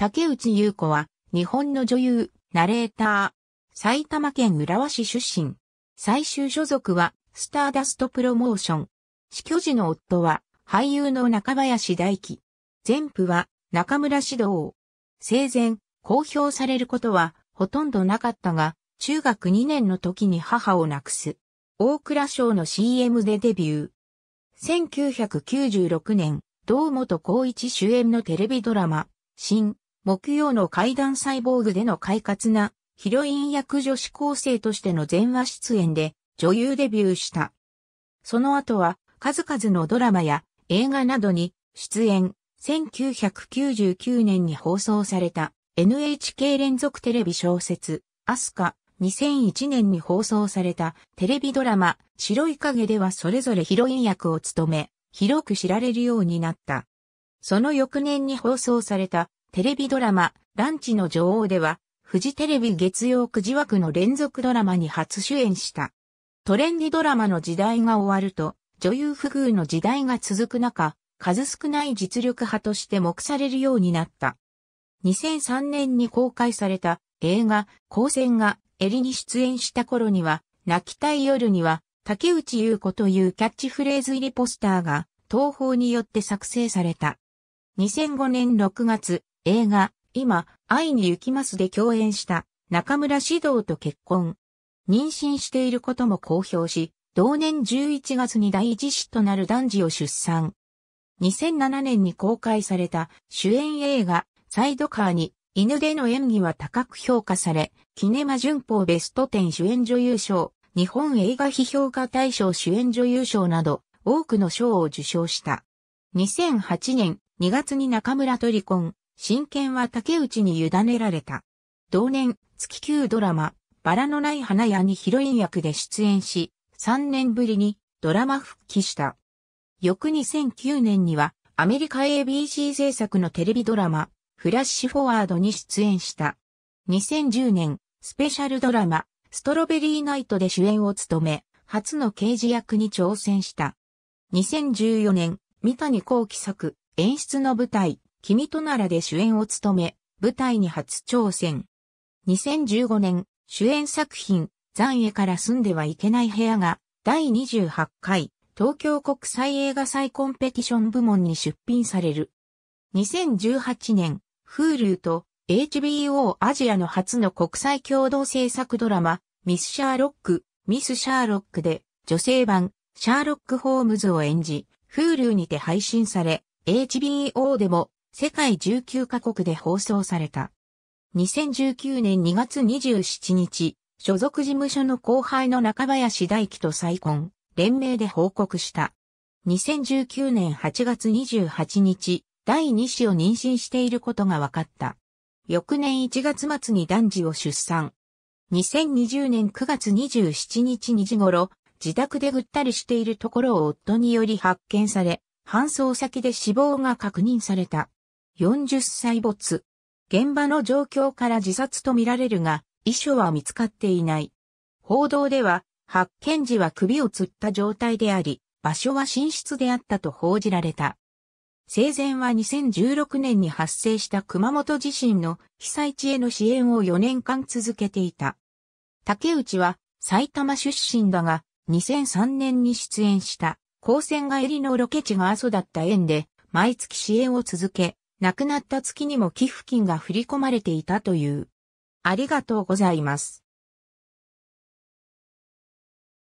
竹内優子は、日本の女優、ナレーター、埼玉県浦和市出身。最終所属は、スターダストプロモーション。死去時の夫は、俳優の中林大輝。前夫は、中村指導。生前、公表されることは、ほとんどなかったが、中学2年の時に母を亡くす。大倉省の CM でデビュー。1996年、堂本光一主演のテレビドラマ、新、木曜の怪談サイボーグでの快活なヒロイン役女子高生としての全話出演で女優デビューした。その後は数々のドラマや映画などに出演、1999年に放送された NHK 連続テレビ小説、アスカ、2001年に放送されたテレビドラマ、白い影ではそれぞれヒロイン役を務め、広く知られるようになった。その翌年に放送されたテレビドラマ、ランチの女王では、フジテレビ月曜9時枠の連続ドラマに初主演した。トレンディドラマの時代が終わると、女優不遇の時代が続く中、数少ない実力派として目されるようになった。2003年に公開された映画、光線が襟に出演した頃には、泣きたい夜には、竹内優子というキャッチフレーズ入りポスターが、東宝によって作成された。2005年6月、映画、今、愛に行きますで共演した中村獅童と結婚。妊娠していることも公表し、同年11月に第一子となる男児を出産。2007年に公開された主演映画、サイドカーに犬での演技は高く評価され、キネマ旬報ベスト10主演女優賞、日本映画批評家大賞主演女優賞など、多くの賞を受賞した。2008年2月に中村と離婚、真剣は竹内に委ねられた。同年、月級ドラマ、バラのない花屋にヒロイン役で出演し、3年ぶりにドラマ復帰した。翌2009年には、アメリカ ABC 制作のテレビドラマ、フラッシュフォワードに出演した。2010年、スペシャルドラマ、ストロベリーナイトで主演を務め、初の刑事役に挑戦した。2014年、三谷幸喜作、演出の舞台、君とならで主演を務め、舞台に初挑戦。2015年、主演作品、残影から住んではいけない部屋が、第28回、東京国際映画祭コンペティション部門に出品される。2018年、Hulu と HBO アジアの初の国際共同制作ドラマ、ミス・シャーロック、ミス・シャーロックで、女性版、シャーロック・ホームズを演じ、Hulu にて配信され、HBO でも世界19カ国で放送された。2019年2月27日、所属事務所の後輩の中林大輝と再婚、連名で報告した。2019年8月28日、第2子を妊娠していることが分かった。翌年1月末に男児を出産。2020年9月27日2時頃、自宅でぐったりしているところを夫により発見され、搬送先で死亡が確認された。40歳没。現場の状況から自殺とみられるが、遺書は見つかっていない。報道では、発見時は首を吊った状態であり、場所は寝室であったと報じられた。生前は2016年に発生した熊本地震の被災地への支援を4年間続けていた。竹内は埼玉出身だが、2003年に出演した、高専帰りのロケ地が阿蘇だった縁で、毎月支援を続け、亡くなった月にも寄付金が振り込まれていたという。ありがとうございます。